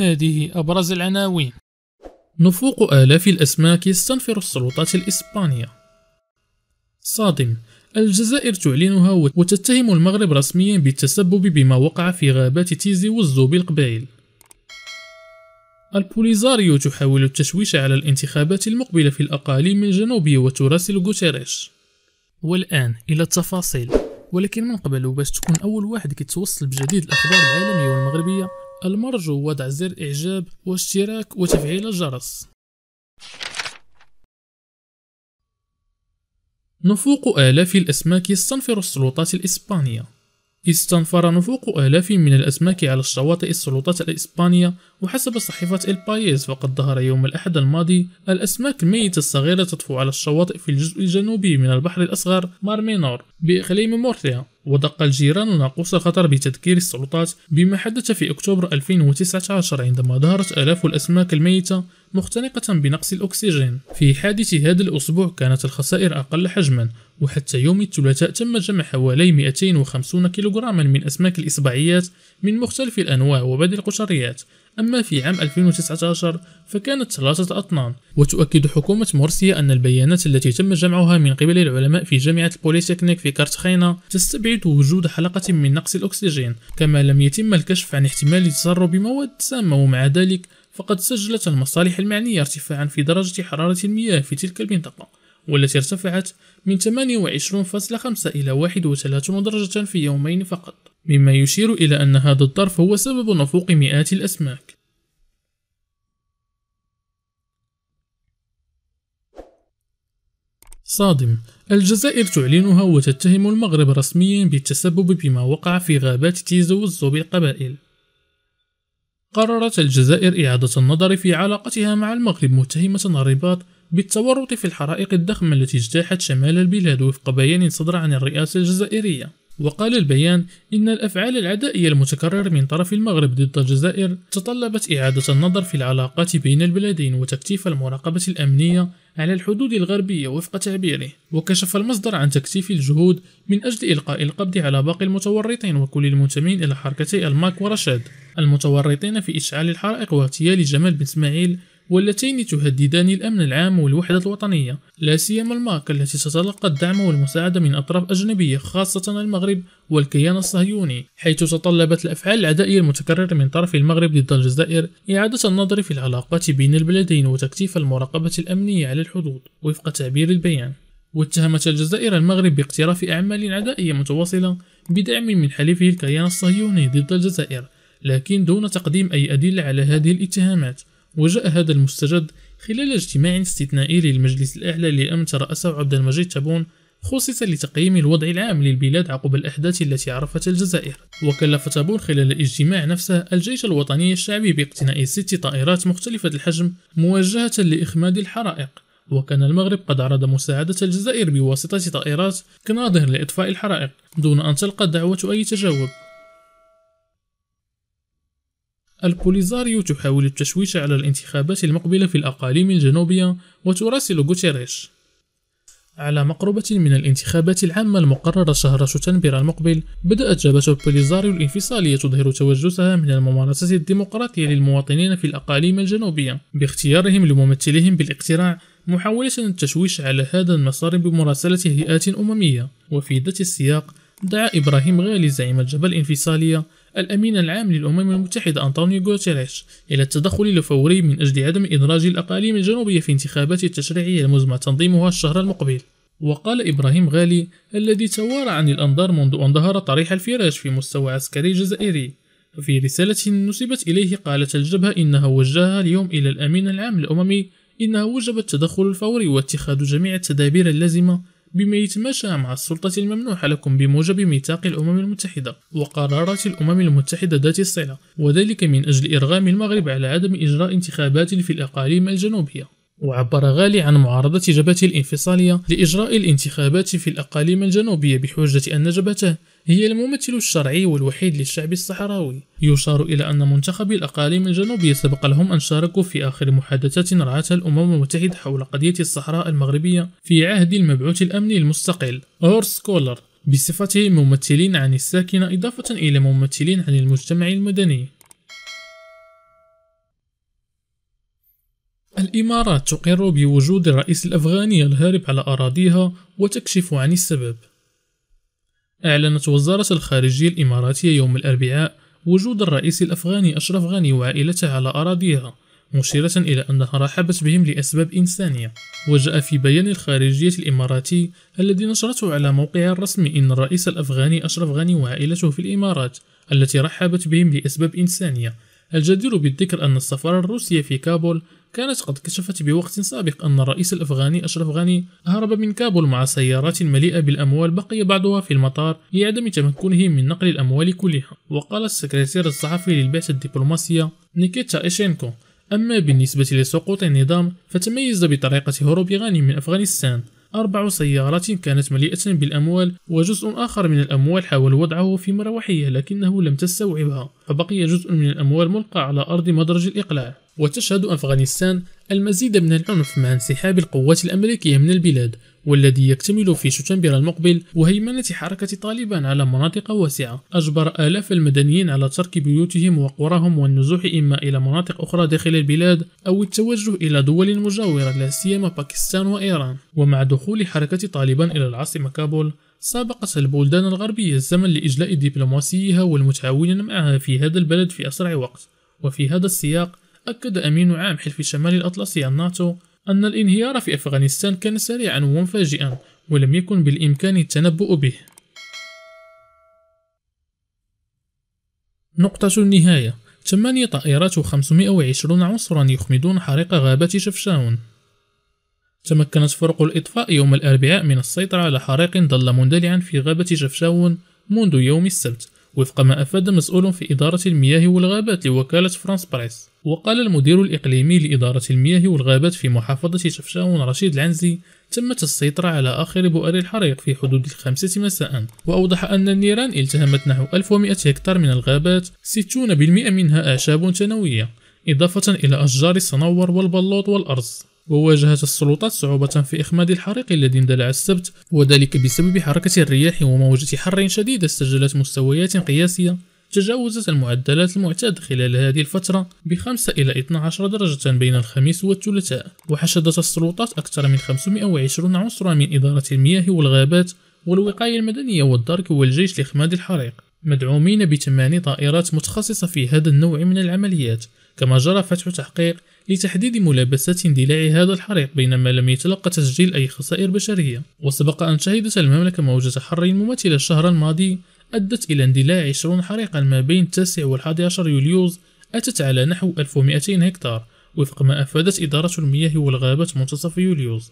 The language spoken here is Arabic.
هذه أبرز العناوين نفوق آلاف الأسماك يستنفر السلطات الإسبانية صادم الجزائر تعلنها وتتهم المغرب رسميا بالتسبب بما وقع في غابات تيزي وزو بالقبائل البوليزاريو تحاول التشويش على الانتخابات المقبلة في الأقاليم الجنوبية وتراسل غوتيريش والآن إلى التفاصيل ولكن من قبل وباش تكون أول واحد كيتوصل بجديد الأخبار العالمية والمغربية المرجو وضع زر إعجاب واشتراك وتفعيل الجرس نفوق آلاف الأسماك يستنفر السلطات الإسبانية استنفر نفوق آلاف من الأسماك على الشواطئ السلطات الإسبانية وحسب صحيفة البايز فقد ظهر يوم الأحد الماضي الأسماك الميتة الصغيرة تطفو على الشواطئ في الجزء الجنوبي من البحر الأصغر مار مينور بإقليم مورثيا ودق الجيران ناقوس الخطر بتذكير السلطات بما حدث في أكتوبر 2019 عندما ظهرت آلاف الأسماك الميتة مختنقة بنقص الأكسجين في حادث هذا الأسبوع كانت الخسائر أقل حجما وحتى يوم الثلاثاء تم جمع حوالي 250 كيلوغراما من أسماك الإصبعيات من مختلف الأنواع وبدل القشريات أما في عام 2019 فكانت ثلاثة أطنان وتؤكد حكومة مرسيا أن البيانات التي تم جمعها من قبل العلماء في جامعة البوليتكنيك في كارتخينا تستبعد وجود حلقة من نقص الأكسجين كما لم يتم الكشف عن احتمال تسرب مواد سامة ومع ذلك فقد سجلت المصالح المعنية ارتفاعا في درجة حرارة المياه في تلك المنطقة والتي ارتفعت من 28.5 إلى 31 درجة في يومين فقط مما يشير إلى أن هذا الطرف هو سبب نفوق مئات الأسماك صادم الجزائر تعلنها وتتهم المغرب رسميا بالتسبب بما وقع في غابات تيزو وزو بالقبائل قررت الجزائر إعادة النظر في علاقتها مع المغرب متهمة الرباط بالتورط في الحرائق الضخمة التي اجتاحت شمال البلاد وفق بيان صدر عن الرئاسة الجزائرية وقال البيان إن الأفعال العدائية المتكررة من طرف المغرب ضد الجزائر تطلبت إعادة النظر في العلاقات بين البلدين وتكثيف المراقبة الأمنية على الحدود الغربية وفق تعبيره وكشف المصدر عن تكثيف الجهود من أجل إلقاء القبض على باقي المتورطين وكل المنتمين إلى حركتي الماك ورشاد المتورطين في إشعال الحرائق واغتيال جمال بن إسماعيل واللتين تهددان الأمن العام والوحدة الوطنية لا سيما الماك التي تتلقى الدعم والمساعدة من أطراف أجنبية خاصة المغرب والكيان الصهيوني حيث تطلبت الأفعال العدائية المتكررة من طرف المغرب ضد الجزائر إعادة النظر في العلاقات بين البلدين وتكثيف المراقبة الأمنية على الحدود وفق تعبير البيان واتهمت الجزائر المغرب باقتراف أعمال عدائية متواصلة بدعم من حليفه الكيان الصهيوني ضد الجزائر لكن دون تقديم أي أدلة على هذه الاتهامات وجاء هذا المستجد خلال اجتماع استثنائي للمجلس الأعلى للأمن ترأسه عبد المجيد تبون خصص لتقييم الوضع العام للبلاد عقب الأحداث التي عرفت الجزائر وكلف تابون خلال الاجتماع نفسه الجيش الوطني الشعبي باقتناء ست طائرات مختلفة الحجم موجهة لإخماد الحرائق وكان المغرب قد عرض مساعدة الجزائر بواسطة طائرات كناظر لإطفاء الحرائق دون أن تلقى دعوة أي تجاوب البوليزاريو تحاول التشويش على الانتخابات المقبلة في الأقاليم الجنوبية وتراسل غوتيريش على مقربة من الانتخابات العامة المقررة شهر شتنبر المقبل بدأت جبهة البوليزاريو الانفصالية تظهر توجسها من الممارسة الديمقراطية للمواطنين في الأقاليم الجنوبية باختيارهم لممثلهم بالاقتراع محاولة التشويش على هذا المسار بمراسلة هيئات أممية وفي ذات السياق دعا إبراهيم غالي زعيم الجبهة الانفصالية الأمين العام للأمم المتحدة أنطونيو غوتيريش إلى التدخل الفوري من أجل عدم إدراج الأقاليم الجنوبية في انتخابات التشريعية المزمع تنظيمها الشهر المقبل وقال إبراهيم غالي الذي توارى عن الأنظار منذ أن ظهر طريح الفراش في مستوى عسكري جزائري في رسالة نسبت إليه قالت الجبهة إنها وجهها اليوم إلى الأمين العام الأممي إنه وجب التدخل الفوري واتخاذ جميع التدابير اللازمة بما يتماشى مع السلطة الممنوحة لكم بموجب ميثاق الأمم المتحدة وقرارات الأمم المتحدة ذات الصلة وذلك من أجل إرغام المغرب على عدم إجراء انتخابات في الأقاليم الجنوبية وعبر غالي عن معارضة جبهة الانفصالية لإجراء الانتخابات في الأقاليم الجنوبية بحجة أن جبهته هي الممثل الشرعي والوحيد للشعب الصحراوي يشار إلى أن منتخبي الأقاليم الجنوبية سبق لهم أن شاركوا في آخر محادثات رعتها الأمم المتحدة حول قضية الصحراء المغربية في عهد المبعوث الأمني المستقل هورس كولر بصفته ممثلين عن الساكنة إضافة إلى ممثلين عن المجتمع المدني الإمارات تقر بوجود الرئيس الأفغاني الهارب على أراضيها وتكشف عن السبب أعلنت وزارة الخارجية الإماراتية يوم الأربعاء وجود الرئيس الأفغاني أشرف غني وعائلته على أراضيها مشيرة إلى أنها رحبت بهم لأسباب إنسانية وجاء في بيان الخارجية الإماراتي الذي نشرته على موقعها الرسمي إن الرئيس الأفغاني أشرف غني وعائلته في الإمارات التي رحبت بهم لأسباب إنسانية الجدير بالذكر أن السفارة الروسية في كابول كانت قد كشفت بوقت سابق أن الرئيس الأفغاني أشرف غاني هرب من كابول مع سيارات مليئة بالأموال بقي بعضها في المطار لعدم تمكنه من نقل الأموال كلها وقال السكرتير الصحفي للبعثة الدبلوماسية نيكيتا إيشينكو أما بالنسبة لسقوط النظام فتميز بطريقة هروب غاني من أفغانستان أربع سيارات كانت مليئة بالأموال وجزء آخر من الأموال حاول وضعه في مروحية لكنه لم تستوعبها فبقي جزء من الأموال ملقى على أرض مدرج الإقلاع وتشهد أفغانستان المزيد من العنف مع انسحاب القوات الأمريكية من البلاد والذي يكتمل في شتنبر المقبل وهيمنة حركة طالبان على مناطق واسعة أجبر آلاف المدنيين على ترك بيوتهم وقراهم والنزوح إما إلى مناطق أخرى داخل البلاد أو التوجه إلى دول مجاورة لا سيما باكستان وإيران ومع دخول حركة طالبان إلى العاصمة كابول سابقت البلدان الغربية الزمن لإجلاء دبلوماسيها والمتعاونين معها في هذا البلد في أسرع وقت وفي هذا السياق أكد أمين عام حلف شمال الأطلسي الناتو أن الانهيار في أفغانستان كان سريعا ومفاجئا ولم يكن بالإمكان التنبؤ به نقطة النهاية ثمانية طائرات و 520 عنصرا يخمدون حريق غابة شفشاون تمكنت فرق الإطفاء يوم الأربعاء من السيطرة على حريق ظل مندلعا في غابة شفشاون منذ يوم السبت وفق ما أفاد مسؤول في إدارة المياه والغابات لوكالة فرانس بريس وقال المدير الإقليمي لإدارة المياه والغابات في محافظة شفشاون رشيد العنزي تمت السيطرة على آخر بؤر الحريق في حدود الخامسة مساء وأوضح أن النيران التهمت نحو 1100 هكتار من الغابات 60% منها أعشاب تنوية إضافة إلى أشجار الصنور والبلوط والأرز وواجهت السلطات صعوبة في إخماد الحريق الذي اندلع السبت وذلك بسبب حركة الرياح وموجة حر شديدة سجلت مستويات قياسية تجاوزت المعدلات المعتاد خلال هذه الفترة بخمسة إلى 12 درجة بين الخميس والثلاثاء وحشدت السلطات أكثر من 520 عنصرا من إدارة المياه والغابات والوقاية المدنية والدرك والجيش لإخماد الحريق مدعومين بثماني طائرات متخصصة في هذا النوع من العمليات كما جرى فتح تحقيق لتحديد ملابسات اندلاع هذا الحريق بينما لم يتلقى تسجيل أي خسائر بشرية وسبق أن شهدت المملكة موجة حر مماثلة الشهر الماضي أدت إلى اندلاع 20 حريقا ما بين 9 و 11 يوليوز أتت على نحو 1200 هكتار وفق ما أفادت إدارة المياه والغابات منتصف يوليوز